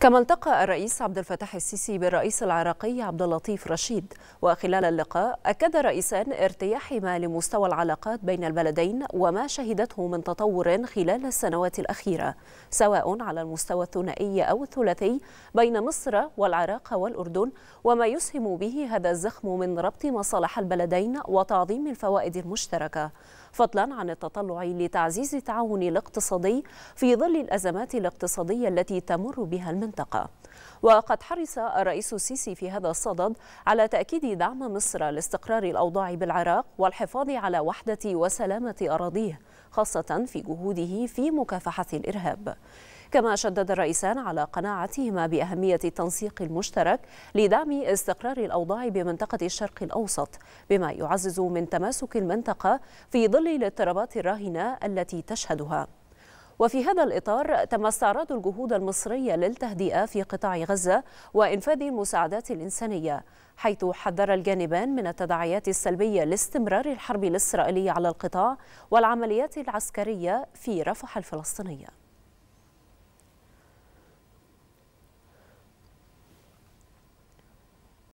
كما التقى الرئيس عبد الفتاح السيسي بالرئيس العراقي عبد اللطيف رشيد وخلال اللقاء أكد رئيسان ارتياحهما لمستوى العلاقات بين البلدين وما شهدته من تطور خلال السنوات الأخيرة سواء على المستوى الثنائي أو الثلاثي بين مصر والعراق والأردن وما يسهم به هذا الزخم من ربط مصالح البلدين وتعظيم الفوائد المشتركة فضلا عن التطلع لتعزيز التعاون الاقتصادي في ظل الأزمات الاقتصادية التي تمر بها المنطقة وقد حرص الرئيس السيسي في هذا الصدد على تأكيد دعم مصر لاستقرار الأوضاع بالعراق والحفاظ على وحدة وسلامة أراضيه خاصة في جهوده في مكافحة الإرهاب كما شدد الرئيسان على قناعتهما بأهمية التنسيق المشترك لدعم استقرار الأوضاع بمنطقة الشرق الأوسط بما يعزز من تماسك المنطقة في ظل الاضطرابات الراهنة التي تشهدها وفي هذا الإطار تم استعراض الجهود المصرية للتهدئة في قطاع غزة وإنفاذ المساعدات الإنسانية حيث حذر الجانبان من التداعيات السلبية لاستمرار الحرب الإسرائيلية على القطاع والعمليات العسكرية في رفح الفلسطينية